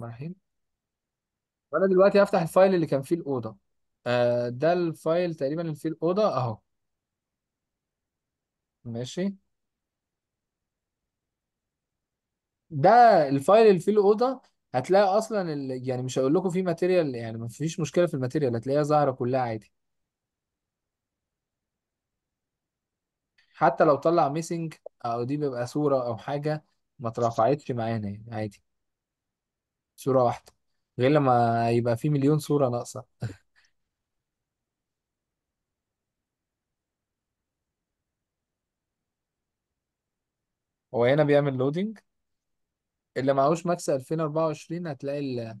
الرحيم وانا دلوقتي هفتح الفايل اللي كان فيه الاوضه آه ده الفايل تقريبا اللي فيه الاوضه اهو ماشي ده الفايل اللي فيه الاوضه هتلاقي اصلا ال... يعني مش هقول لكم فيه ماتيريال يعني ما فيش مشكله في الماتيريال هتلاقيها ظاهره كلها عادي حتى لو طلع ميسنج او دي بيبقى صوره او حاجه ما اترفعتش معانا يعني عادي صورة واحدة غير لما يبقى في مليون صورة ناقصة هو هنا بيعمل لودنج اللي معهوش ماكس 2024 هتلاقي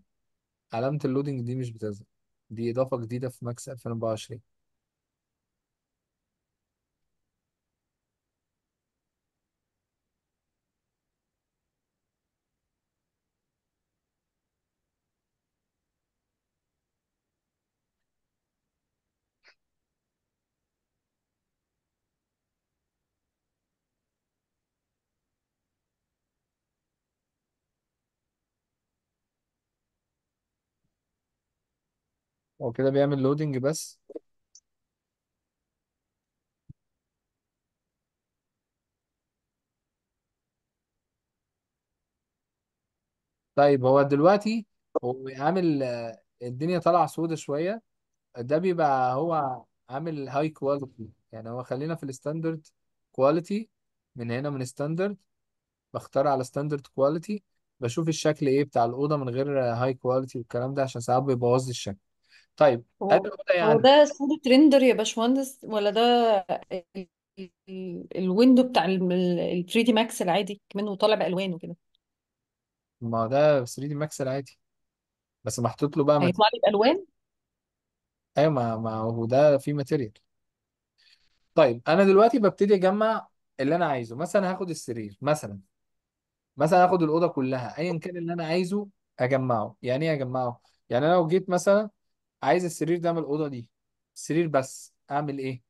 علامة اللودنج دي مش بتظهر دي إضافة جديدة في ماكس 2024 هو كده بيعمل لودنج بس طيب هو دلوقتي هو عامل الدنيا طالعة سودة شوية ده بيبقى هو عامل هاي كواليتي يعني هو خلينا في الستاندرد كواليتي من هنا من ستاندرد بختار على ستاندرد كواليتي بشوف الشكل ايه بتاع الأوضة من غير هاي كواليتي والكلام ده عشان ساعات بيبوظ لي الشكل طيب هو قبل كده هو يعني ده صورة ريندر يا باشمهندس ولا ده الويندو بتاع ال 3 دي ماكس العادي منه طالع بألوان وكده ما ده 3 دي ماكس العادي بس محطوط له بقى ماتيريال هيطلع لي بألوان ايوه ما ما هو ده فيه ماتيريال طيب انا دلوقتي ببتدي اجمع اللي انا عايزه مثلا هاخد السرير مثلا مثلا هاخد الاوضه كلها ايا كان اللي انا عايزه اجمعه يعني ايه اجمعه يعني انا لو جيت مثلا عايز السرير ده من الاوضه دي سرير بس اعمل ايه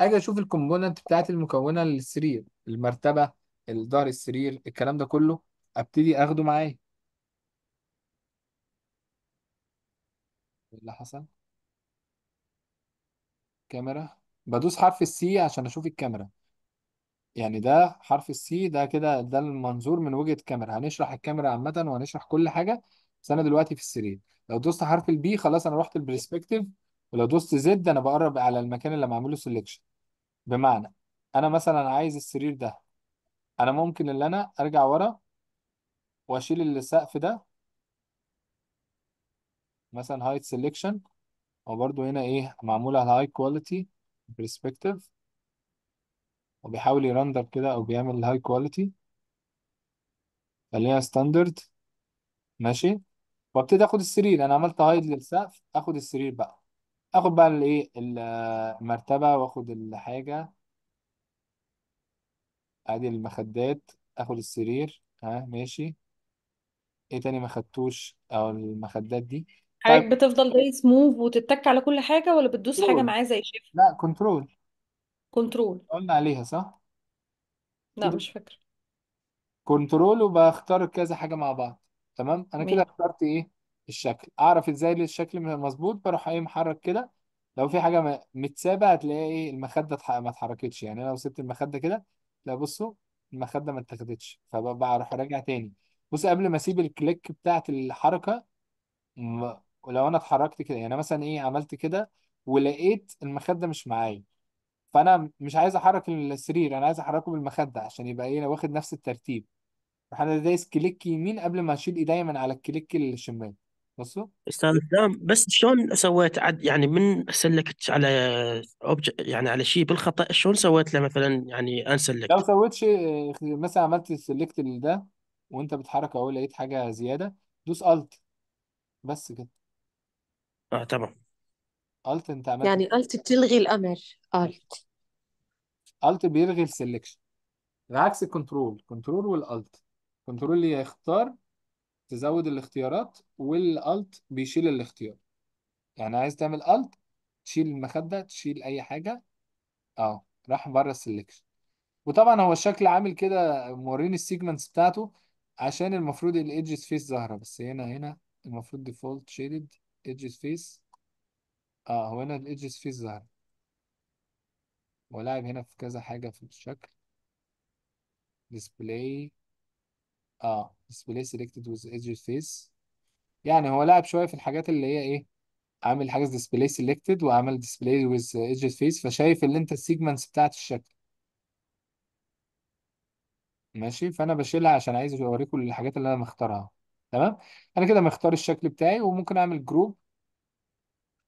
اجي اشوف الكومبوننت بتاعت المكونه للسرير المرتبه الظهر السرير الكلام ده كله ابتدي اخده معايا إيه اللي حصل كاميرا بدوس حرف السي عشان اشوف الكاميرا يعني ده حرف السي ده كده ده المنظور من وجهة كاميرا هنشرح الكاميرا عامة وهنشرح كل حاجة بس انا دلوقتي في السرير لو دوست حرف البي خلاص انا رحت البرسبكتيف ولو دوست زد انا بقرب على المكان اللي معمول له سيلكشن بمعنى انا مثلا عايز السرير ده انا ممكن ان انا ارجع ورا واشيل السقف ده مثلا هايت سيلكشن وبرده هنا ايه معمول على هاي كواليتي برسبكتيف وبيحاول يرندر كده او بيعمل هاي كواليتي خليها ستاندرد ماشي وابتدي اخد السرير انا عملت هايد للسقف اخد السرير بقى اخد بقى الايه المرتبه واخد الحاجه ادي المخدات اخد السرير ها ماشي ايه تاني ما خدتوش او المخدات دي طيب حضرتك بتفضل دايس موف وتتك على كل حاجة ولا بتدوس حاجة كنترول معاه زي شيف لا كنترول كنترول قلنا عليها صح لا مش فاكرة كنترول وبختار كذا حاجه مع بعض تمام انا كده اخترت ايه الشكل اعرف ازاي الشكل مظبوط بروح ايه محرك كده لو في حاجه متسابه هتلاقي ايه المخده ما اتحركتش يعني انا لو سبت المخده كده لا بصوا المخده ما اتاخدتش فبروح اراجع تاني بص قبل ما اسيب الكليك بتاعت الحركه ولو انا اتحركت كده يعني مثلا ايه عملت كده ولقيت المخده مش معايا فانا مش عايز احرك السرير انا عايز احركه بالمخده عشان يبقى ايه واخد نفس الترتيب راح دايس كليك يمين قبل ما اشيل ايدي من على الكليك الشمال بصوا استاذ اسلام بس شلون سويت عد يعني من سلكت على أوبج... يعني على شيء بالخطا شلون سويت له مثلا يعني انسلكت لو سويت شيء آه، مثلا عملت سلكت ده وانت بتحرك اهو لقيت حاجه زياده دوس الت بس كده اه تمام الت انت عملت يعني الت بتلغي الأمر الت الت بيلغي السلكشن العكس كنترول كنترول والالت كنترول اللي هيختار تزود الاختيارات والالت بيشيل الاختيار يعني عايز تعمل الت تشيل المخدة تشيل اي حاجة اهو راح بره السلكشن وطبعا هو الشكل عامل كده موريني السيجمنتس بتاعته عشان المفروض الايدجز فيس ظاهرة بس هنا هنا المفروض ديفولت شيدد ايدجز فيس اه هو هنا الايدجز فيس ظاهرة ولاعب هنا في كذا حاجة في الشكل ديسبلاي اه display selected with edge face يعني هو لعب شويه في الحاجات اللي هي ايه عامل حاجه display selected وعامل display with edge face فشايف اللي انت السيجمنتس بتاعت الشكل ماشي فانا بشيلها عشان عايز اوريكم الحاجات اللي انا مختارها تمام انا كده مختار الشكل بتاعي وممكن اعمل جروب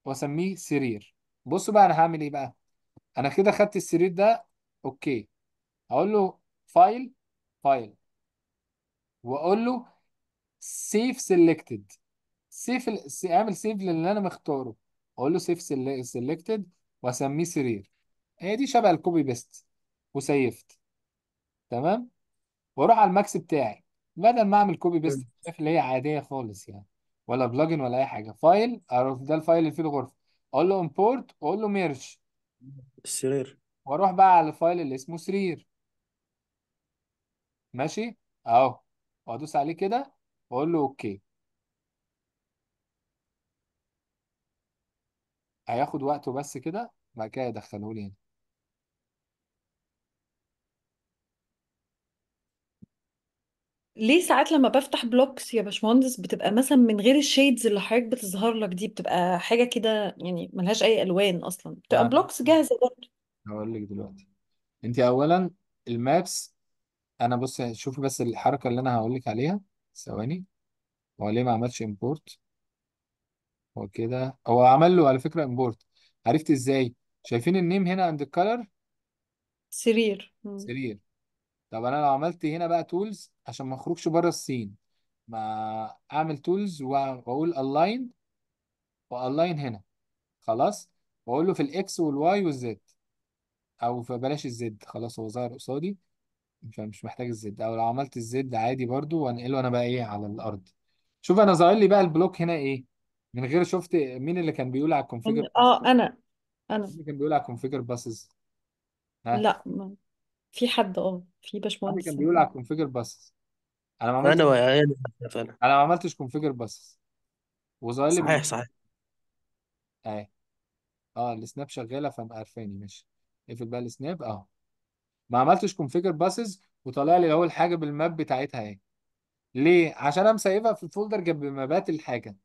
واسميه سرير بصوا بقى انا هعمل ايه بقى انا كده خدت السرير ده اوكي هقول له فايل فايل واقول له سيف سيلكتد سيف اعمل سيف للي انا مختاره اقول له سيف سيلكتد واسميه سرير هي دي شبه الكوبي بيست وسيفت تمام واروح على الماكس بتاعي بدل ما اعمل كوبي بيست اللي هي عاديه خالص يعني ولا بلجن ولا اي حاجه فايل اروح ده الفايل اللي فيه الغرفه اقول له امبورت واقول له ميرج السرير واروح بقى على الفايل اللي اسمه سرير ماشي اهو وادوس عليه كده واقول له اوكي هياخد وقته بس كده بعد كده يدخله لي هنا ليه ساعات لما بفتح بلوكس يا باشمهندس بتبقى مثلا من غير الشيدز اللي حضرتك بتظهر لك دي بتبقى حاجة كده يعني ملهاش أي ألوان أصلا بتبقى بلوكس جاهزة برضه هقول لك دلوقتي انت اولا المابس انا بص يعني شوفي بس الحركه اللي انا هقولك عليها ثواني هو ليه ما عملش امبورت هو كده هو عمل له على فكره امبورت عرفت ازاي شايفين النيم هنا عند الكالر سرير مم. سرير طب انا لو عملت هنا بقى تولز عشان ما اخرجش بره السين ما اعمل تولز واقول الاين والاين هنا خلاص واقول له في الاكس والواي والزد او فبلاش الزد خلاص هو ظاهر قصادي فمش محتاج الزد او لو عملت الزد عادي برضو وانقله انا بقى ايه على الارض شوف انا ظاهر لي بقى البلوك هنا ايه من غير شفت مين اللي كان بيقول على الكونفيجر اه انا مين انا اللي كان بيقول على الكونفيجر باسز ها لا ما. في حد اه في مين اللي باشمهندس كان بيقول على الكونفيجر باسز انا ما عملتش انا انا انا ما عملتش كونفيجر باسز وظاهر لي صحيح صحيح اهي اه السناب شغاله فقام ماشي اقفل بقى السناب اهو ما عملتش كونفيجر باسز وطالع لي اول حاجه بالماب بتاعتها اهي يعني. ليه عشان انا مسيبها في الفولدر جنب مابات الحاجه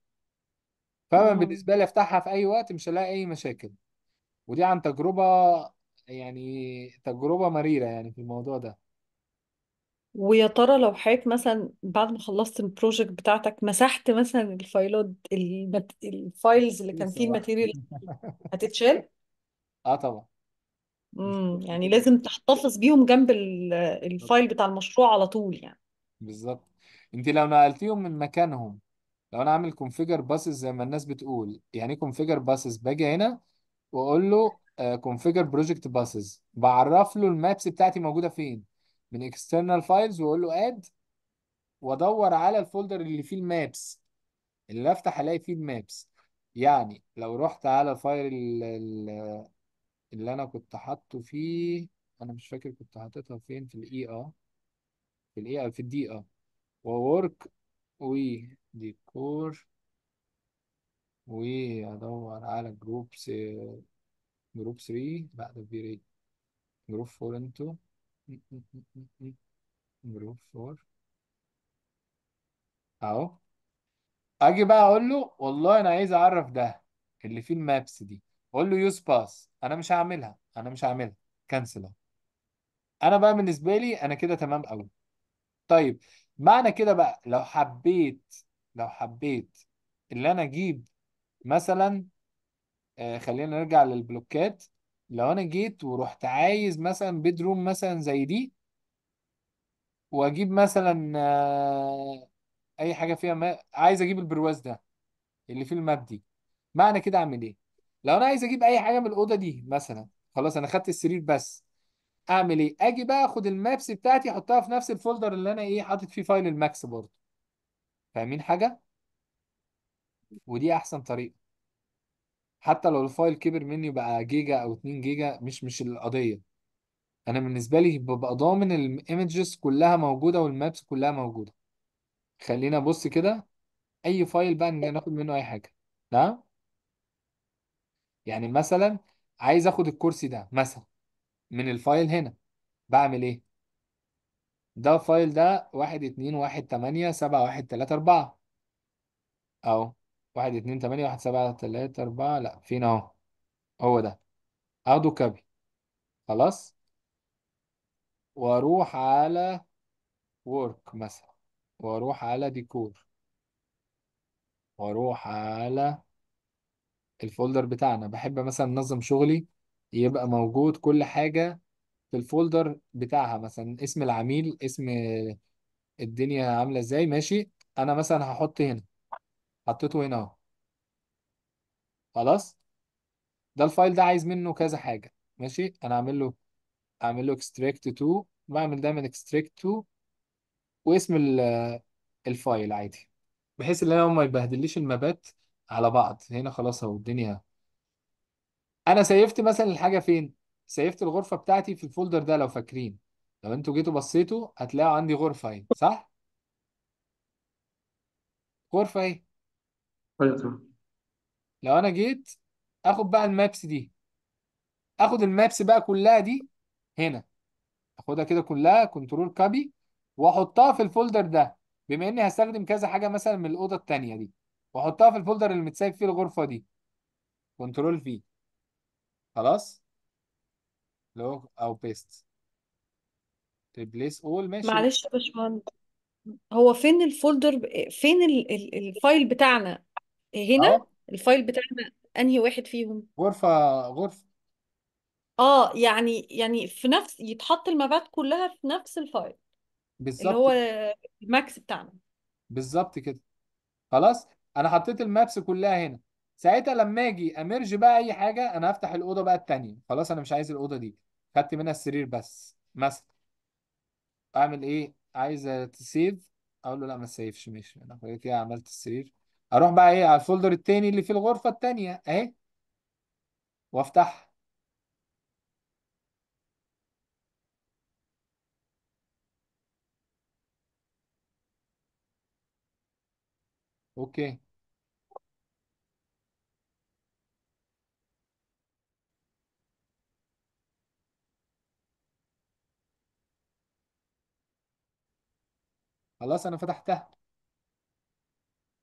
فما بالنسبه لي افتحها في اي وقت مش هلاقي اي مشاكل ودي عن تجربه يعني تجربه مريره يعني في الموضوع ده ويا ترى لو حيت مثلا بعد ما خلصت البروجكت بتاعتك مسحت مثلا الفايلات المت... الفايلز اللي كان فيه الماتيريال هتتشال اه طبعا امم يعني لازم تحتفظ بيهم جنب الفايل بتاع المشروع على طول يعني بالظبط انت لو نقلتيهم من مكانهم لو انا عامل كونفيجر باسز زي ما الناس بتقول يعني ايه كونفيجر باسز باجي هنا واقول له كونفيجر بروجكت باسز بعرف له المابس بتاعتي موجوده فين من اكسترنال فايلز واقول له اد وادور على الفولدر اللي فيه المابس اللي افتح الاقي فيه المابس يعني لو رحت على فايل اللي انا كنت حاطه فيه انا مش فاكر كنت حاططها فين في الاي e اه في الاي e اه في الدي اه وورك وي ديكور ادور على جروبس جروب 3 بعد في جروب 4 انتو جروب 4 اهو اجي بقى اقول له والله انا عايز اعرف ده اللي فيه المابس دي بقول له يوز باس انا مش هعملها انا مش هعملها كنسل اهو انا بقى بالنسبه لي انا كده تمام قوي طيب معنى كده بقى لو حبيت لو حبيت اللي انا اجيب مثلا آه خلينا نرجع للبلوكات لو انا جيت ورحت عايز مثلا بيدروم مثلا زي دي واجيب مثلا آه اي حاجه فيها ما... عايز اجيب البرواز ده اللي فيه المبدي معنى كده اعمل ايه لو انا عايز اجيب اي حاجه من الاوضه دي مثلا خلاص انا خدت السرير بس اعمل ايه اجي بقى اخد المابس بتاعتي احطها في نفس الفولدر اللي انا ايه حاطط فيه فايل الماكس برضه فاهمين حاجه ودي احسن طريقه حتى لو الفايل كبر مني بقى جيجا او 2 جيجا مش مش القضيه انا بالنسبه لي ببقى ضامن الايمجز كلها موجوده والمابس كلها موجوده خلينا بص كده اي فايل بقى ناخد منه اي حاجه نعم يعني مثلا عايز اخد الكرسي ده مثلا من الفايل هنا بعمل ايه ده فايل ده واحد اتنين واحد تمانية سبعة واحد تلاتة أربعة أهو واحد اتنين تمانية واحد سبعة تلاتة أربعة لأ فين أهو هو ده أخده كابي خلاص وأروح على ورك مثلا وأروح على ديكور وأروح على الفولدر بتاعنا بحب مثلا انظم شغلي يبقى موجود كل حاجة في الفولدر بتاعها مثلا اسم العميل اسم الدنيا عاملة ازاي ماشي انا مثلا هحط هنا حطيته هنا اهو خلاص ده الفايل ده عايز منه كذا حاجة ماشي انا اعمل له اعمل له اكستراكت تو بعمل دايما اكستراكت تو واسم الفايل عادي بحيث ان انا ما يبهدليش المبات على بعض هنا خلاص اهو الدنيا انا سيفت مثلا الحاجه فين سيفت الغرفه بتاعتي في الفولدر ده لو فاكرين لو انتوا جيتوا بصيتوا هتلاقوا عندي غرفه اهي صح غرفه اهي لو انا جيت اخد بقى المابس دي اخد المابس بقى كلها دي هنا اخدها كده كلها كنترول كابي واحطها في الفولدر ده بما اني هستخدم كذا حاجه مثلا من الاوضه التانيه دي واحطها في الفولدر اللي متسايب فيه الغرفه دي كنترول في خلاص لوك او بيست ريبليس اول ماشي معلش يا باشمهندس هو فين الفولدر ب- فين ال- ال- الفايل بتاعنا اهو هنا الفايل بتاعنا انهي واحد فيهم غرفه غرفه اه يعني يعني في نفس يتحط المبات كلها في نفس الفايل اللي بالظبط هو الماكس بتاعنا بالظبط كده خلاص انا حطيت المابس كلها هنا ساعتها لما اجي امرج بقى اي حاجه انا هفتح الاوضه بقى التانيه خلاص انا مش عايز الاوضه دي خدت منها السرير بس مثلا اعمل ايه عايز تسيف اقول له لا ما تسيفش ماشي انا خليت ايه عملت السرير اروح بقى ايه على الفولدر التاني اللي في الغرفه التانيه اهي وافتحها اوكي خلاص انا فتحتها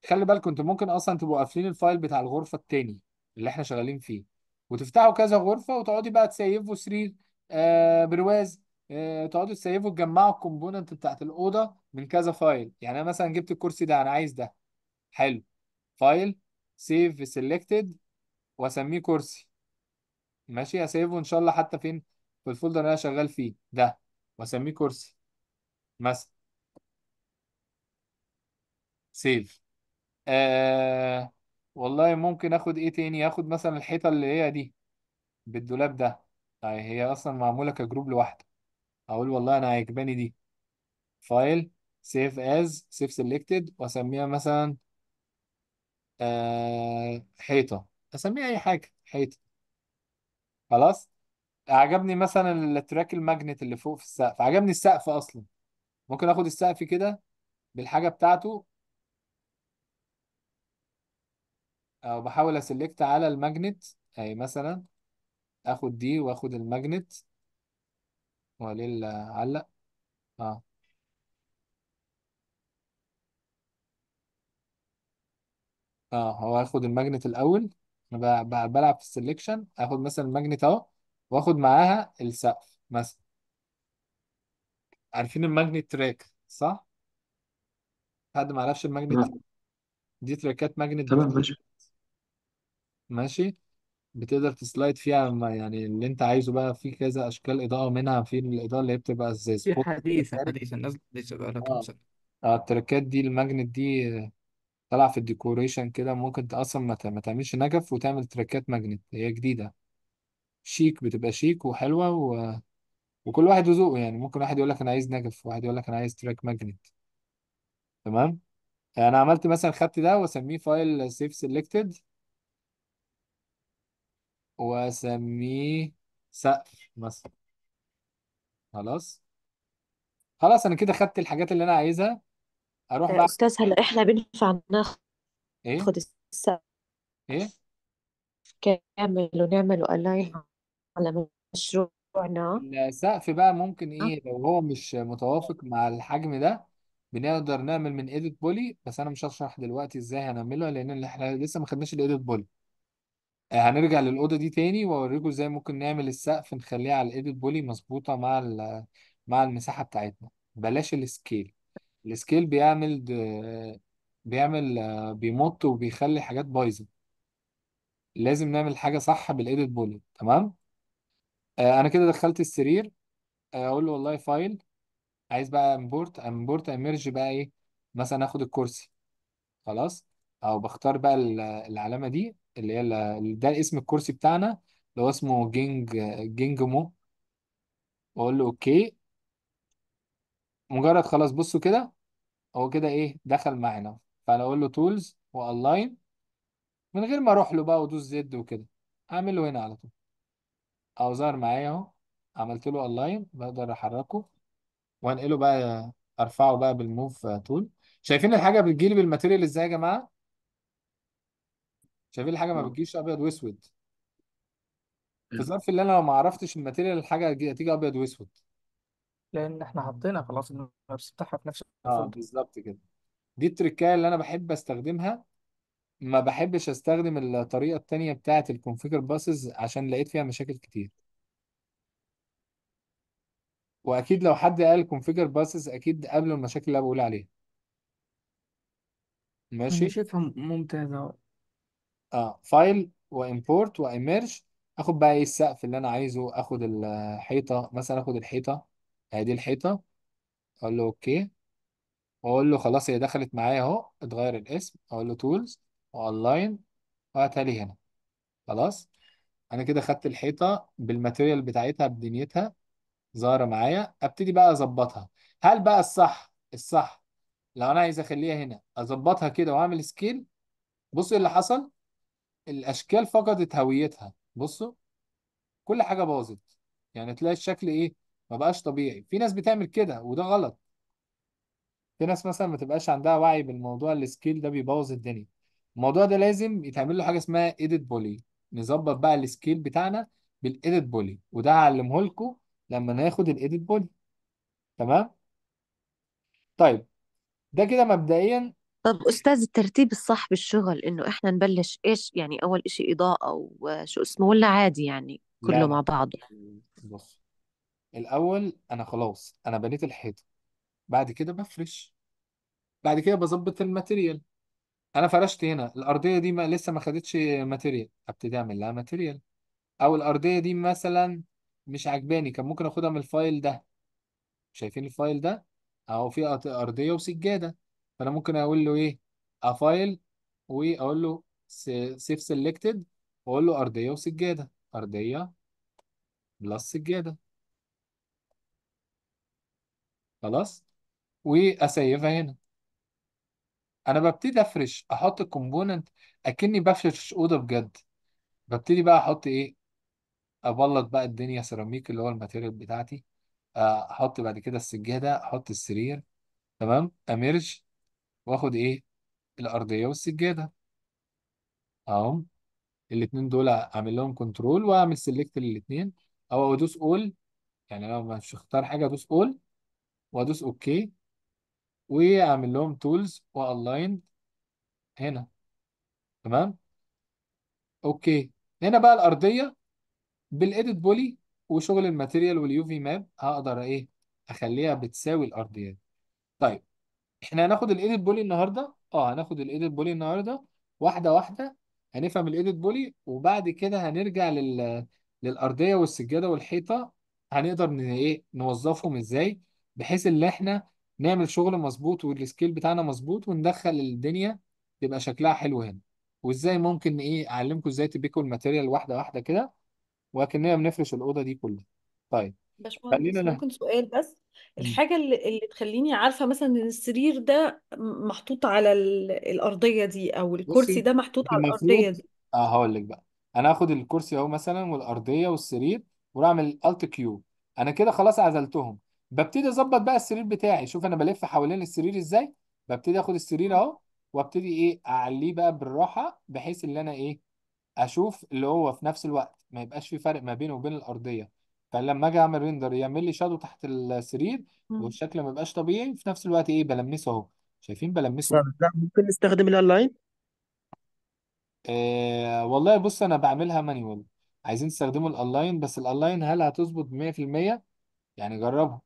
خلي بالكم انتوا ممكن اصلا تبقوا قافلين الفايل بتاع الغرفه التاني اللي احنا شغالين فيه وتفتحوا كذا غرفه وتقعدي بقى تسيفوا سرير آه برواز آه تقعدوا تسيفوا تجمعوا الكومبوننت بتاعت الاوضه من كذا فايل يعني انا مثلا جبت الكرسي ده انا عايز ده حلو فايل سيف سيلكتد واسميه كرسي ماشي اسيفه ان شاء الله حتى فين في الفولدر اللي انا شغال فيه ده واسميه كرسي مثلا سيف آه والله ممكن اخد ايه تاني اخد مثلا الحيطه اللي هي دي بالدولاب ده يعني هي اصلا معموله كجروب لوحده اقول والله انا عاجباني دي فايل سيف از سيف سيلكتد واسميها مثلا آه حيطة أسميه أي حاجة حيطة خلاص عجبني مثلا التراك الماجنت اللي فوق في السقف عجبني السقف أصلا ممكن آخد السقف كده بالحاجة بتاعته أو بحاول أسلكت على الماجنت أي مثلا آخد دي وآخد الماجنت وليل علق أه اه هو هاخد الماجنت الاول انا بلعب في السلكشن هاخد مثلا الماجنت اهو واخد معاها السقف مثلا عارفين الماجنت تراك صح حد ما يعرفش الماجنت دي تراكات ماجنت تمام ماشي ماشي بتقدر تسلايد فيها ما يعني اللي انت عايزه بقى في كذا اشكال اضاءه منها في الاضاءه اللي هي بتبقى زي في سبوت حديثة حديثة نازلة جديدة بقالها كام اه سنة آه، دي الماجنت دي طالعه في الديكوريشن كده ممكن اصلا ما ما تعملش نجف وتعمل تراكات ماجنت هي جديده شيك بتبقى شيك وحلوه و... وكل واحد وذوقه يعني ممكن واحد يقول لك انا عايز نجف وواحد يقول لك انا عايز تراك ماجنت تمام انا عملت مثلا خدت ده واسميه فايل سيف سيلكتد واسميه سقف مثلا خلاص خلاص انا كده خدت الحاجات اللي انا عايزها اروح آه، بقى استاذ هل احنا بينفع ايه ناخد السقف ايه كامل ونعمله قلايل على مشروعنا السقف بقى ممكن آه. ايه لو هو مش متوافق مع الحجم ده بنقدر نعمل من ايديت بولي بس انا مش هشرح دلوقتي ازاي هنعمله لان احنا لسه ما خدناش الايديت آه، بولي هنرجع للأوضة دي تاني وأوريكم إزاي ممكن نعمل السقف نخليه على الإيديت بولي مظبوطة مع مع المساحة بتاعتنا بلاش السكيل السكيل بيعمل بيعمل بيمط وبيخلي حاجات بايظه لازم نعمل حاجه صح بالايديت بوليت تمام آه، انا كده دخلت السرير آه، اقول له والله فايل عايز بقى امبورت امبورت اميرج بقى ايه مثلا اخد الكرسي خلاص او بختار بقى العلامه دي اللي هي ده اسم الكرسي بتاعنا اللي هو اسمه جينج جينج مو واقول له اوكي مجرد خلاص بصوا كده هو كده ايه دخل معانا فانا اقول له تولز والاين من غير ما اروح له بقى وادوس زد وكده اعمل له هنا على طول او ظهر معايا اهو عملت له الاين بقدر احركه وانقله بقى ارفعه بقى بالموف تول شايفين الحاجه بتجيلي بالماتيريال ازاي يا جماعه شايفين الحاجه ما بتجيش ابيض واسود في ظرف اللي انا لو ما عرفتش الماتيريال الحاجه هتيجي ابيض واسود لان احنا حطينا خلاص المابس بتاعها في نفس اه الفولدر بالظبط كده دي التركاية اللي انا بحب استخدمها ما بحبش استخدم الطريقة التانية بتاعة الكونفيجر باسز عشان لقيت فيها مشاكل كتير واكيد لو حد قال كونفيجر باسز اكيد قبل المشاكل اللي انا بقول عليها ماشي ماشي شايفها ممتاز ممتازة اه فايل وامبورت وايمرج اخد بقى ايه السقف اللي انا عايزه اخد الحيطه مثلا اخد الحيطه ادي الحيطه اقول له اوكي واقول له خلاص هي دخلت معايا اهو اتغير الاسم اقول له تولز واونلاين وهاتها لي هنا خلاص انا كده خدت الحيطه بالماتيريال بتاعتها بدنيتها ظاهره معايا ابتدي بقى اظبطها هل بقى الصح الصح لو انا عايز اخليها هنا اظبطها كده واعمل سكيل بصوا ايه اللي حصل الاشكال فقدت هويتها بصوا كل حاجه باظت يعني تلاقي الشكل ايه ما بقاش طبيعي في ناس بتعمل كده وده غلط في ناس مثلا ما تبقاش عندها وعي بالموضوع السكيل ده بيبوظ الدنيا الموضوع ده لازم يتعمل له حاجه اسمها ايديت بولي نظبط بقى السكيل بتاعنا بالايديت بولي وده هعلمه لكم لما ناخد الايديت بولي تمام طيب ده كده مبدئيا طب أستاذ الترتيب الصح بالشغل إنه إحنا نبلش إيش يعني أول إشي إضاءة وشو اسمه ولا عادي يعني لا كله مع بعضه بص الاول انا خلاص انا بنيت الحيطه بعد كده بفرش بعد كده بظبط الماتيريال انا فرشت هنا الارضيه دي ما لسه ما خدتش ماتيريال ابتدي اعمل لها ماتيريال او الارضيه دي مثلا مش عجباني كان ممكن اخدها من الفايل ده شايفين الفايل ده اهو فيه ارضيه وسجاده فانا ممكن اقول له ايه افايل آه، واقول له سيف سيلكتد واقول له ارضيه وسجاده ارضيه بلس سجاده خلاص واسيفها هنا انا ببتدي افرش احط الكومبوننت اكني بفرش اوضه بجد ببتدي بقى احط ايه ابلط بقى الدنيا سيراميك اللي هو الماتيريال بتاعتي احط بعد كده السجاده احط السرير تمام اميرج واخد ايه الارضيه والسجاده اهم الاثنين دول اعمل لهم كنترول واعمل سيلكت للاثنين او ادوس اول يعني لو مش اختار حاجه ادوس اول وادوس اوكي واعمل لهم تولز والاين هنا تمام اوكي هنا بقى الارضيه بالايديت بولي وشغل الماتيريال واليوفي ماب هقدر ايه اخليها بتساوي الارضيات يعني. طيب احنا هناخد الايديت بولي النهارده اه هناخد الايديت بولي النهارده واحده واحده هنفهم الايديت بولي وبعد كده هنرجع لل... للارضيه والسجاده والحيطه هنقدر ايه نوظفهم ازاي بحيث ان احنا نعمل شغل مظبوط والسكيل بتاعنا مظبوط وندخل الدنيا تبقى شكلها حلو هنا وازاي ممكن ايه اعلمكم ازاي تبيكوا الماتيريال واحده واحده كده وكأننا بنفرش الاوضه دي كلها طيب خلينا باشمهندس ممكن سؤال بس الحاجة اللي, اللي تخليني عارفة مثلا إن السرير ده محطوط على الأرضية دي أو الكرسي ده محطوط على الأرضية المفروض دي اه هقول لك بقى انا هاخد الكرسي اهو مثلا والارضيه والسرير واعمل الت كيو انا كده خلاص عزلتهم ببتدي اظبط بقى السرير بتاعي شوف انا بلف حوالين السرير ازاي ببتدي اخد السرير اهو وابتدي ايه اعليه بقى بالراحه بحيث ان انا ايه اشوف اللي هو في نفس الوقت ما يبقاش في فرق ما بينه وبين الارضيه فلما اجي اعمل ريندر يعمل لي شادو تحت السرير والشكل ما يبقاش طبيعي في نفس الوقت ايه بلمسه اهو شايفين بلمسه لا ممكن نستخدم الاونلاين آه والله بص انا بعملها مانيوال عايزين تستخدموا الاونلاين بس الاونلاين هل هتظبط 100% يعني جربه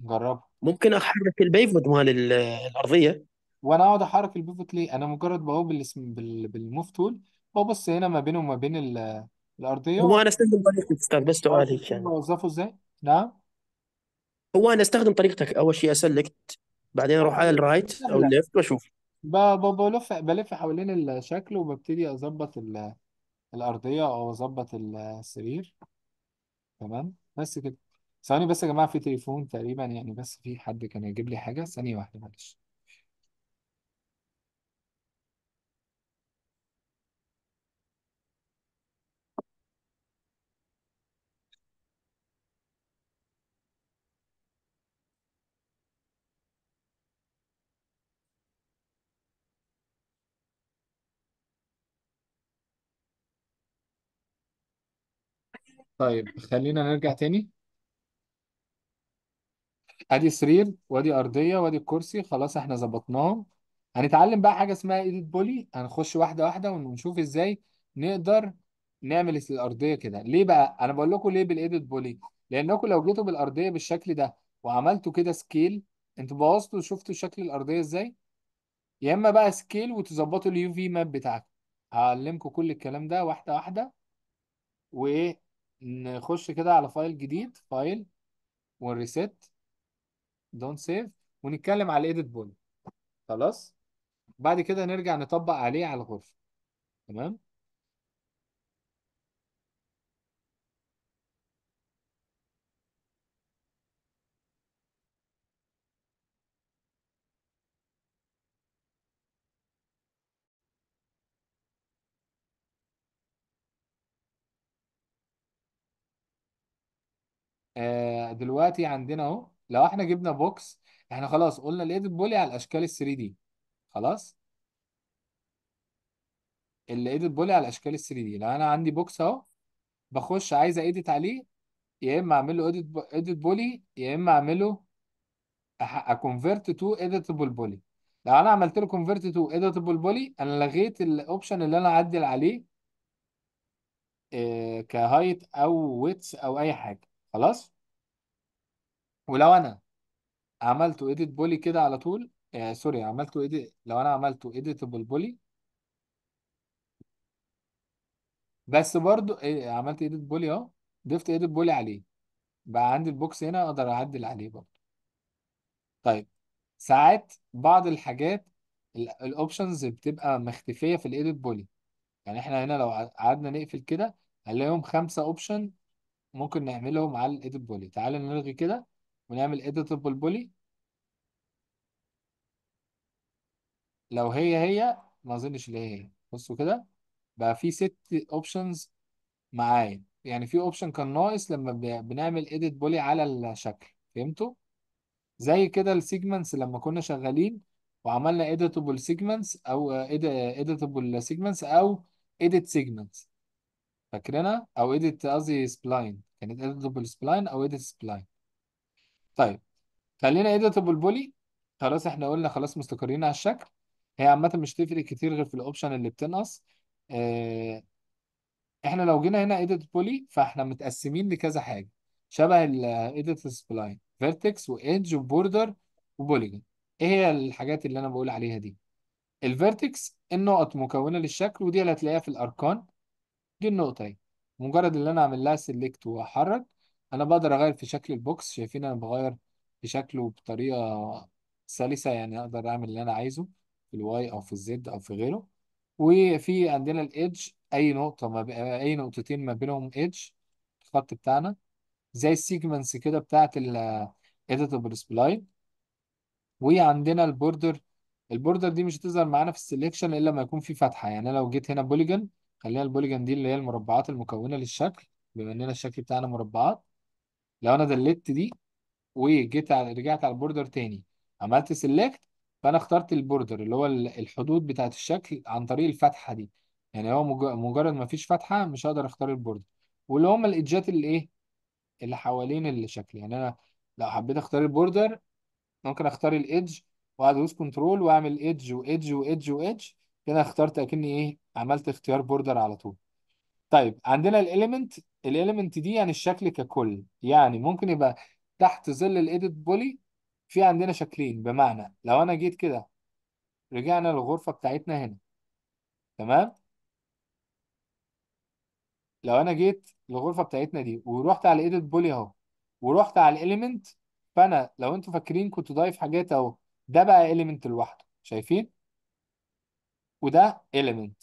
جربه ممكن احرك البيفوت مال الارضيه وانا اقعد احرك البيفوت ليه انا مجرد بقوم بالاسم بال... بالموف تول ببص هنا ما بينه وما بين الارضيه هو انا استخدم طريقتك استاذ بس سؤال هيك يعني بوظفه ازاي نعم هو انا استخدم طريقتك اول شيء اسلكت بعدين اروح على الرايت او سهله الليفت واشوف ب... ب... بلف بلف حوالين الشكل وببتدي اظبط الارضيه او اظبط السرير تمام بس كده ثواني بس يا جماعة في تليفون تقريبا يعني بس في حد كان يجيب لي حاجة ثانية واحدة معلش طيب خلينا نرجع تاني ادي سرير وادي ارضيه وادي الكرسي خلاص احنا ظبطناهم هنتعلم بقى حاجه اسمها ايديت بولي هنخش واحده واحده ونشوف ازاي نقدر نعمل الارضيه كده ليه بقى انا بقول لكم ليه بالايديت بولي لانكم لو جيتوا بالارضيه بالشكل ده وعملتوا كده سكيل انتوا بوظتوا شفتوا شكل الارضيه ازاي يا اما بقى سكيل وتظبطوا اليو في ماب بتاعك هعلمكم كل الكلام ده واحده واحده وايه نخش كده على فايل جديد فايل والريسيت دون سيف ونتكلم على الايديت بوينت خلاص بعد كده نرجع نطبق عليه على الغرفه تمام دلوقتي عندنا اهو لو احنا جبنا بوكس احنا خلاص قلنا الايديت بولي على الاشكال ال 3 دي خلاص الايديت بولي على الاشكال ال 3 دي لو انا عندي بوكس اهو بخش عايز ايديت عليه يا اما اعمل له ايديت بولي يا اما اعمل له اكونفيرت تو ايديتبل بولي لو انا عملت له كونفرت تو ايديتبل بولي انا لغيت الاوبشن اللي انا اعدل عليه آه، كهايت او ويتس او اي حاجه خلاص ولو انا عملته ايديت بولي كده على طول آه سوري عملته ايديت لو انا عملته ايديتابل بولي بس برضو إيه عملت ايديت بولي اهو ضفت ايديت بولي عليه بقى عندي البوكس هنا اقدر اعدل عليه برضو طيب ساعات بعض الحاجات الاوبشنز بتبقى مختفية في الايديت بولي يعني احنا هنا لو قعدنا نقفل كده هنلاقيهم خمسة اوبشن ممكن نعملهم على الايديت بولي تعال نلغي كده ونعمل editable poly لو هي هي ما اظنش اللي هي هي بصوا كده بقى في ست اوبشنز معايا يعني في اوبشن كان ناقص لما بنعمل edit بولي على الشكل فهمتوا زي كده السيجمنتس لما كنا شغالين وعملنا editable segments او editable segments او edit segments فاكرينها او edit قصدي spline كانت editable spline او edit spline طيب خلينا اديتابل إيه بولي خلاص احنا قلنا خلاص مستقرين على الشكل هي عامة مش تفرق كتير غير في الاوبشن اللي بتنقص اه احنا لو جينا هنا اديت بولي فاحنا متقسمين لكذا حاجة شبه الايديت سبلاين فيرتكس وايدج وبوردر وبوليجون ايه هي الحاجات اللي انا بقول عليها دي الفيرتكس النقط مكونة للشكل ودي اللي هتلاقيها في الاركان دي النقطة دي مجرد اللي انا اعمل لها سيلكت واحرك انا بقدر اغير في شكل البوكس شايفين انا بغير في شكله بطريقه سلسه يعني اقدر اعمل اللي انا عايزه في الواي او في الزد او في غيره وفي عندنا الايدج اي نقطه ما ب... اي نقطتين ما بينهم ايدج الخط بتاعنا زي السيجمنتس كده بتاعت الايديتابل سبلاين وعندنا البوردر البوردر دي مش هتظهر معانا في السليكشن الا لما يكون في فتحه يعني أنا لو جيت هنا بوليجن خلينا البوليجن دي اللي هي المربعات المكونه للشكل بما اننا الشكل بتاعنا مربعات لو انا دلت دي وجيت على رجعت على البوردر تاني عملت سيلكت فانا اخترت البوردر اللي هو الحدود بتاعت الشكل عن طريق الفتحه دي يعني هو مجرد ما فيش فتحه مش هقدر اختار البوردر واللي هم الايدجات اللي ايه اللي حوالين الشكل يعني انا لو حبيت اختار البوردر ممكن اختار الايدج واقعد ادوس كنترول واعمل ايدج وايدج وايدج وايدج كده اخترت اكني ايه عملت اختيار بوردر على طول طيب عندنا الاليمنت الاليمنت دي يعني الشكل ككل يعني ممكن يبقى تحت ظل الايديت بولي في عندنا شكلين بمعنى لو انا جيت كده رجعنا للغرفة بتاعتنا هنا تمام لو انا جيت للغرفة بتاعتنا دي ورحت على الايديت بولي اهو ورحت على الاليمنت فانا لو انتوا فاكرين كنت ضايف حاجات اهو ده بقى اليمنت لوحده شايفين وده اليمنت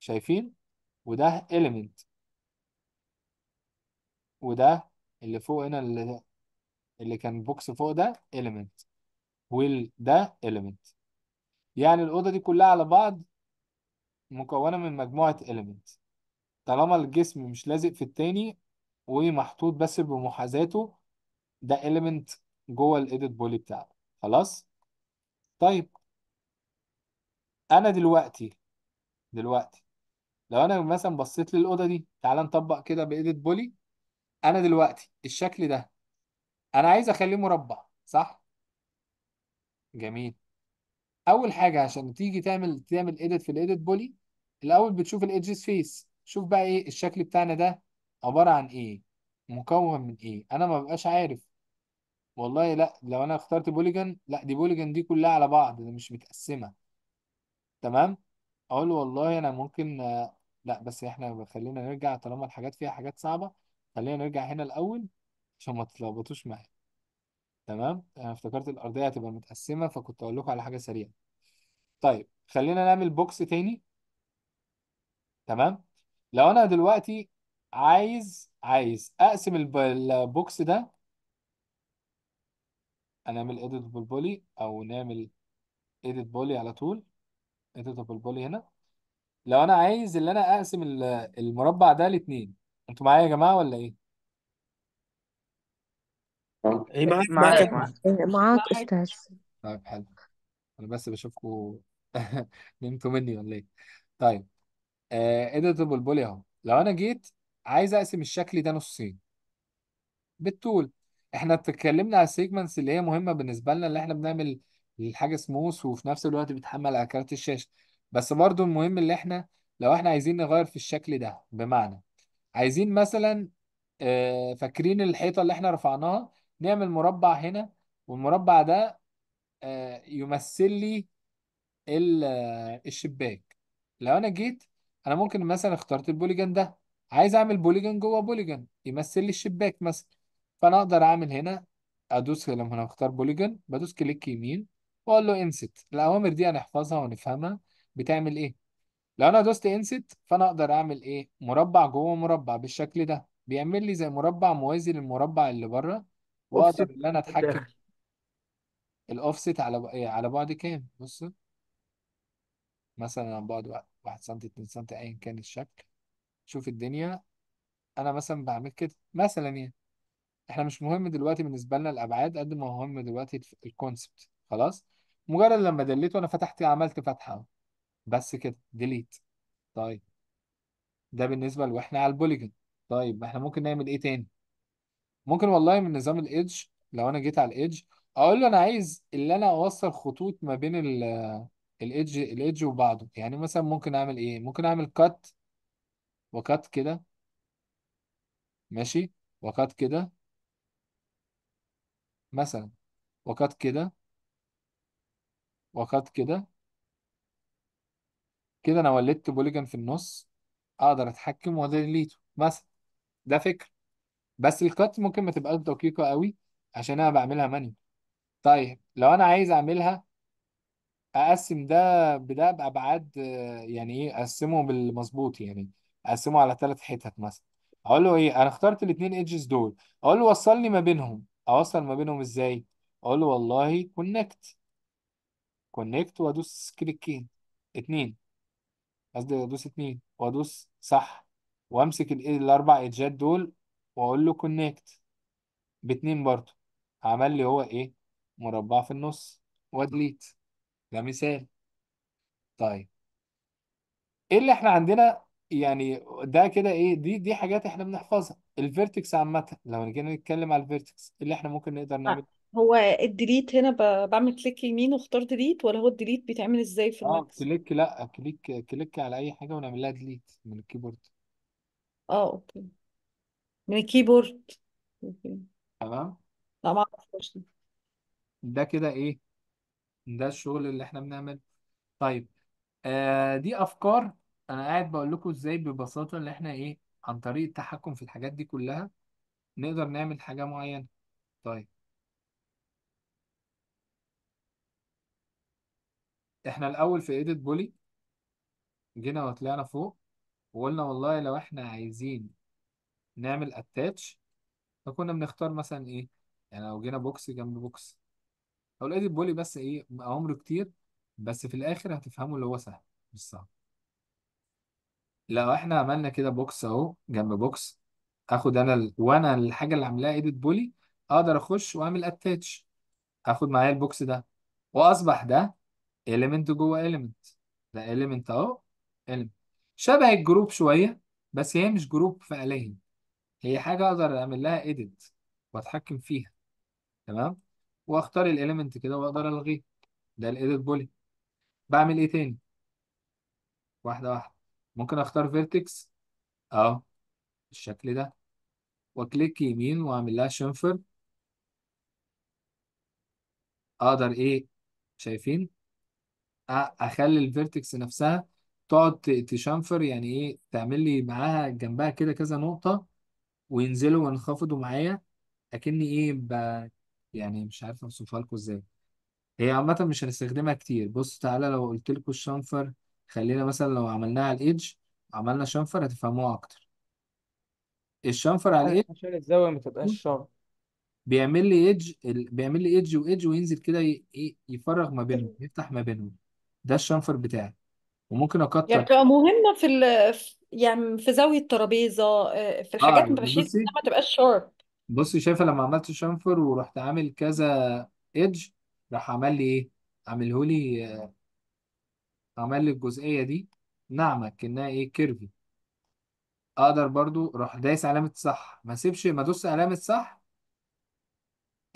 شايفين وده اليمنت وده اللي فوق هنا اللي اللي كان بوكس فوق ده element وال ده element يعني الأوضة دي كلها على بعض مكونة من مجموعة element طالما الجسم مش لازق في التاني ومحطوط بس بمحاذاته ده element جوه الايديت بولي بتاعه خلاص طيب انا دلوقتي دلوقتي لو انا مثلا بصيت للأوضة دي تعال نطبق كده بايديت بولي انا دلوقتي الشكل ده انا عايز اخليه مربع صح جميل اول حاجه عشان تيجي تعمل تعمل ايديت في الايديت بولي الاول بتشوف الايدجز فيس شوف بقى ايه الشكل بتاعنا ده عباره عن ايه مكون من ايه انا ما ببقاش عارف والله لا لو انا اخترت بوليجن لا دي بوليجن دي كلها على بعض ده مش متقسمه تمام اقول والله انا ممكن لا بس احنا خلينا نرجع طالما الحاجات فيها حاجات صعبه خلينا نرجع هنا الأول عشان ما تتلخبطوش معايا تمام أنا افتكرت الأرضية هتبقى متقسمة فكنت أقول لكم على حاجة سريعة طيب خلينا نعمل بوكس تاني تمام لو أنا دلوقتي عايز عايز أقسم البوكس ده هنعمل إيديت بالبولي أو نعمل إيديت بولي على طول إيديت بالبولي هنا لو أنا عايز اللي أنا أقسم المربع ده لاتنين انتوا معايا يا جماعة ولا ايه؟ ايه معاك معاك معاك معاك إيه، معاك أستاذ طيب حلو انا بس بشوفكوا نمتوا مني ولا ايه؟ طيب آه اديت إيه البلبلي اهو لو انا جيت عايز اقسم الشكل ده نصين بالطول احنا اتكلمنا على السيجمنتس اللي هي مهمة بالنسبة لنا اللي احنا بنعمل الحاجة سموث وفي نفس الوقت بتحمل على كارت الشاشة بس برضو المهم اللي احنا لو احنا عايزين نغير في الشكل ده بمعنى عايزين مثلا آه، فاكرين الحيطة اللي احنا رفعناها نعمل مربع هنا والمربع ده آه، يمثل لي آه، الشباك لو انا جيت انا ممكن مثلا اخترت البوليجان ده عايز اعمل بوليجان جوه بوليجان يمثل لي الشباك مثلا فانا اقدر اعمل هنا ادوس لما انا اختار بوليجان بدوس كليك يمين واقول له انست الاوامر دي هنحفظها ونفهمها بتعمل ايه لو انا دوست انسيت فانا اقدر اعمل ايه مربع جوه مربع بالشكل ده بيعمل لي زي مربع موازي للمربع اللي بره واقدر اوفست ان انا اتحكم داخل الاوفست على إيه على بعد كام بص مثلا عن بعد واحد سم سنتي اتنين سنتي ايا كان الشكل شوف الدنيا انا مثلا بعمل كده مثلا يعني احنا مش مهم دلوقتي بالنسبه لنا الابعاد قد ما هو مهم دلوقتي الكونسبت خلاص مجرد لما دليت وانا فتحت عملت فتحه بس كده ديليت طيب ده بالنسبة لو احنا على البوليجون طيب احنا ممكن نعمل ايه تاني ممكن والله من نظام الايدج لو انا جيت على الايدج اقول له انا عايز اللي انا اوصل خطوط ما بين الايدج الايدج وبعضه يعني مثلا ممكن اعمل ايه ممكن اعمل كات وكات كده ماشي وكات كده مثلا وكات كده وكات كده كده انا ولدت بوليجون في النص اقدر اتحكم وديليته مثلا ده فكر بس الكات ممكن ما تبقاش دقيقة قوي عشان انا بعملها ماني طيب لو انا عايز اعملها اقسم ده بده بابعاد يعني ايه اقسمه بالمظبوط يعني اقسمه على ثلاث حتت مثلا اقول له ايه انا اخترت الاثنين ايدجز دول اقول له وصل لي ما بينهم اوصل ما بينهم ازاي اقول له والله كونكت كونكت وادوس كليكين اتنين قصدي ادوس اتنين وادوس صح وامسك الاربع ايدجات دول واقول له كونكت باتنين برضه عمل لي هو ايه مربع في النص وادليت ده مثال طيب ايه اللي احنا عندنا يعني ده كده ايه دي دي حاجات احنا بنحفظها الفيرتكس عامة لو جينا نتكلم على الفيرتكس إيه اللي احنا ممكن نقدر آه. نعمله هو الديليت هنا بعمل كليك يمين واختار ديليت ولا هو الديليت بيتعمل ازاي في اه الماك كليك لا كليك كليك على اي حاجه ونعمل لها ديليت من الكيبورد اه اوكي من الكيبورد اوكي تمام لا ما اعرفش ده كده ايه ده الشغل اللي احنا بنعمله طيب آه دي افكار انا قاعد بقول لكم ازاي ببساطه ان احنا ايه عن طريق التحكم في الحاجات دي كلها نقدر نعمل حاجه معينه طيب احنا الاول في ايديت بولي جينا وطلعنا فوق وقلنا والله لو احنا عايزين نعمل اتاتش فكنا بنختار مثلا ايه يعني لو جينا بوكس جنب بوكس او الايديت بولي بس ايه عمره كتير بس في الاخر هتفهموا اللي هو سهل مش صعب لو احنا عملنا كده بوكس اهو جنب بوكس اخد انا ال... وانا الحاجه اللي عاملاها ايديت بولي اقدر اخش واعمل اتاتش اخد معايا البوكس ده واصبح ده element جوه element ده element اهو element شبه الجروب شوية بس هي مش جروب فعليا هي حاجة أقدر أعمل لها edit وأتحكم فيها تمام وأختار الاليمنت كده وأقدر ألغيه ده الايديت بولي بعمل إيه تاني واحدة واحدة ممكن أختار vertex أهو بالشكل ده وأكليك يمين وأعمل لها شنفر أقدر إيه شايفين اخلي الفيرتكس نفسها تقعد تشنفر يعني ايه تعمل لي معاها جنبها كده كذا نقطة وينزلوا وينخفضوا معايا اكني ايه ب... يعني مش عارف اوصفها لكم ازاي هي عامة مش هنستخدمها كتير بص تعالى لو قلت لكم الشنفر خلينا مثلا لو عملناها على الايدج عملنا شنفر هتفهموها اكتر الشنفر على الايدج عشان الزاوية ما تبقاش شرط بيعمل لي ايدج بيعمل لي ايدج وايدج وينزل كده إيه، يفرغ ما بينهم يفتح ما بينهم ده الشنفر بتاعي وممكن يعني اكتر بتبقى مهمة في ال... في- يعني في زاوية الترابيزة آه، في اه الحاجات ما بشيل بصي ما تبقاش شارب بصي شايفه لما عملت شنفر ورحت عامل كذا ايدج راح عمل لي ايه عامله لي آه، عمل لي الجزئيه دي ناعمه كانها ايه كيرفي اقدر برضو راح دايس علامه صح ما اسيبش ما ادوس علامه صح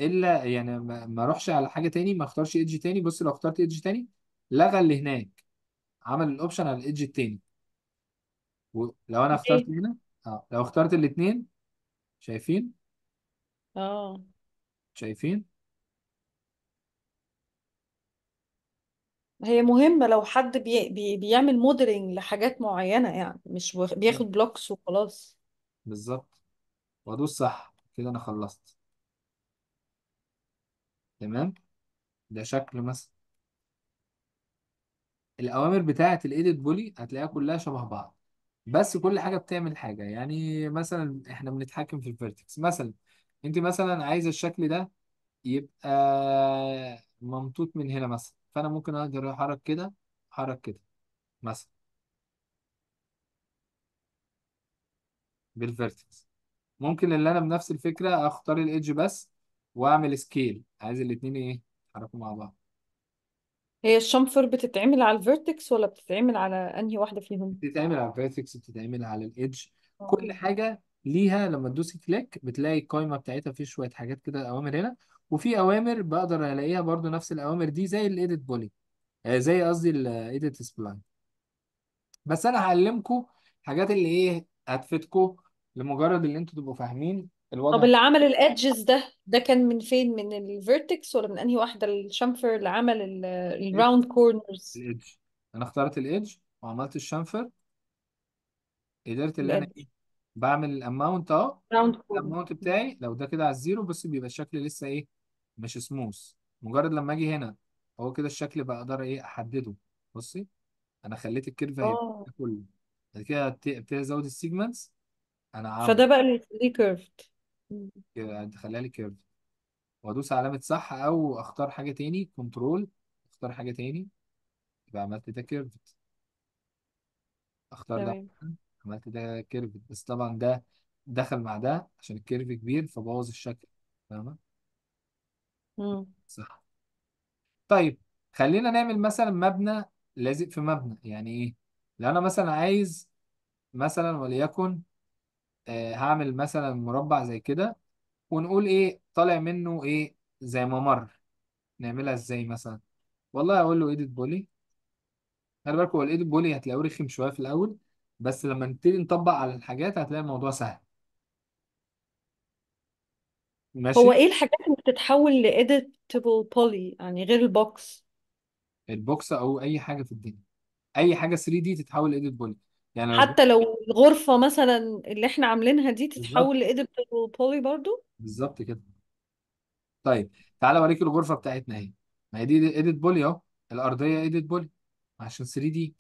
الا يعني ما ما اروحش على حاجه تاني ما اختارش ايدج تاني بص لو اخترت ايدج تاني لغى اللي هناك عمل الاوبشن على الايدج التاني ولو انا اخترت هنا اه لو اخترت الاتنين شايفين اه شايفين هي مهمة لو حد بي... بي... بيعمل موديلنج لحاجات معينة يعني مش بياخد بلوكس وخلاص بالظبط وادوس صح كده انا خلصت تمام ده شكل مثلا الأوامر بتاعة الإيديت بولي هتلاقيها كلها شبه بعض بس كل حاجة بتعمل حاجة يعني مثلا إحنا بنتحكم في الفيرتكس مثلا أنت مثلا عايزة الشكل ده يبقى ممطوط من هنا مثلا فأنا ممكن أقدر أحرك كده أحرك كده مثلا بالفيرتكس ممكن اللي أنا بنفس الفكرة أختار الإيدج بس وأعمل سكيل عايز الاتنين إيه يتحركوا مع بعض هي الشمفر بتتعمل على الفيرتكس ولا بتتعمل على انهي واحدة فيهم؟ بتتعمل على الفيرتكس بتتعمل على الايدج آه. كل حاجه ليها لما تدوسي كليك بتلاقي القايمه بتاعتها في شويه حاجات كده اوامر هنا وفي اوامر بقدر الاقيها برضو نفس الاوامر دي زي الايديت آه، بولي زي قصدي الايديت سبلاين بس انا هعلمكم حاجات اللي ايه هتفيدكم لمجرد اللي انتوا تبقوا فاهمين طب اللي عمل الادجز ده ده كان من فين من الفيرتكس ولا من انهي واحدة الشامفر اللي عمل الراوند كورنرز الإيدج أنا اخترت الإيدج وعملت الشنفر قدرت اللي أنا إيه بعمل الأماونت أهو راوند كورنر الأماونت بتاعي لو ده كده على الزيرو بس بيبقى الشكل لسه إيه مش سموث مجرد لما أجي هنا هو كده الشكل بقى أقدر إيه أحدده بصي أنا خليت الكيرف اهي اه كله بعد كده ابتدي أزود السيجمنتس أنا هعوض فده بقى اللي يخليه كيرفت كده يعني تخليها لي كيرف وادوس علامة صح او اختار حاجة تاني كنترول اختار حاجة تاني يبقى عملت ده كيرف اختار ده تمام عملت ده كيرف بس طبعا ده دخل مع ده عشان الكيرف كبير فبوظ الشكل فاهمة امم صح طيب خلينا نعمل مثلا مبنى لازق في مبنى يعني ايه لو انا مثلا عايز مثلا وليكن آه، هعمل مثلا مربع زي كده ونقول ايه طالع منه ايه زي ممر نعملها ازاي مثلا والله اقول له ايديت بولي خلي بالك هو الايديت بولي هتلاقيه رخم شويه في الاول بس لما نبتدي نطبق على الحاجات هتلاقي الموضوع سهل هو ماشي ايه الحاجات اللي بتتحول ل editable poly يعني غير البوكس البوكس او اي حاجه في الدنيا اي حاجه 3 دي تتحول لايديت بولي يعني لو حتى لو الغرفة مثلا اللي احنا عاملينها دي بالظبط تتحول لإيديبل وبولي برضو بالظبط كده طيب تعالى اوريك الغرفه بتاعتنا اهي ما هي دي ايديت بولي اهو الارضيه ايديت بولي عشان 3 دي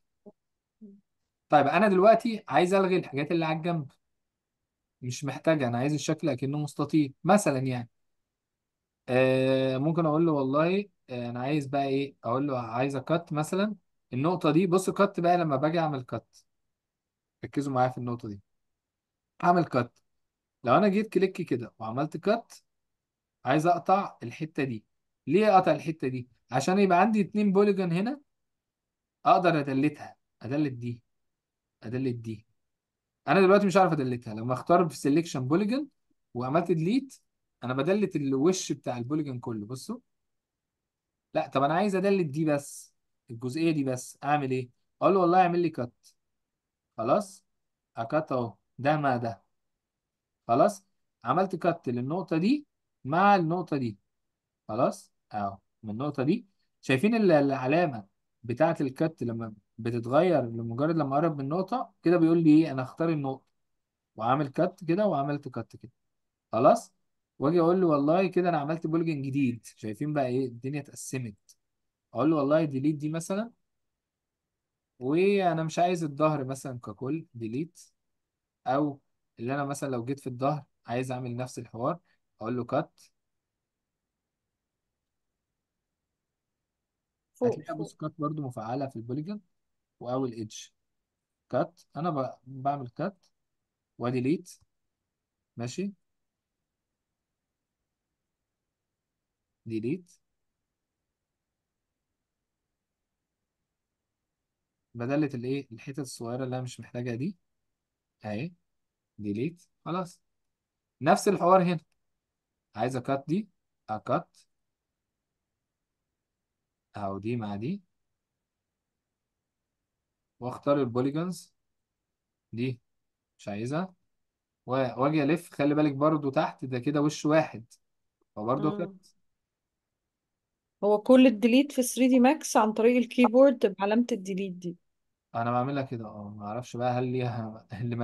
طيب انا دلوقتي عايز الغي الحاجات اللي على الجنب مش محتاجه انا عايز الشكل اكنه مستطيل مثلا يعني آه ممكن اقول له والله آه انا عايز بقى ايه اقول له عايز اكت مثلا النقطه دي بص كت بقى لما باجي اعمل كت ركزوا معايا في النقطة دي هعمل كات لو انا جيت كليك كده وعملت كات عايز اقطع الحتة دي ليه اقطع الحتة دي عشان يبقى عندي اتنين بوليجون هنا اقدر ادلتها ادلت دي ادلت دي انا دلوقتي مش عارف ادلتها لما اختار في سيلكشن بوليجون وعملت ديليت انا بدلت الوش بتاع البوليجون كله بصوا لا طب انا عايز ادلت دي بس الجزئيه دي بس اعمل ايه اقول له والله اعمل لي كات خلاص اكت اهو ده مع ده خلاص عملت كت للنقطة دي مع النقطة دي خلاص اهو من النقطة دي شايفين العلامة بتاعة الكت لما بتتغير لمجرد لما اقرب من النقطة كده بيقول لي ايه انا هختار النقطة وعامل كت كده وعملت كت كده خلاص واجي اقول له والله كده انا عملت بولجن جديد شايفين بقى ايه الدنيا اتقسمت اقول له والله ديليت دي مثلا وانا مش عايز الظهر مثلا ككل ديليت او اللي انا مثلا لو جيت في الظهر عايز اعمل نفس الحوار اقول له كات فوق هتلاقي بص فوق كات برضو مفعله في البوليجون واول ايدج كات انا بعمل كات وديليت ماشي ديليت بدلت الايه الحتت الصغيره اللي انا مش محتاجها دي اهي ديليت خلاص نفس الحوار هنا عايز اكت دي اكت او دي مع دي واختار البوليجونز دي مش عايزها واجي الف خلي بالك برضو تحت ده كده وش واحد فبرضو مم. كت هو كل الديليت في 3 دي ماكس عن طريق الكيبورد بعلامة الديليت دي انا بعملها كده اه ما اعرفش بقى هل ليها هل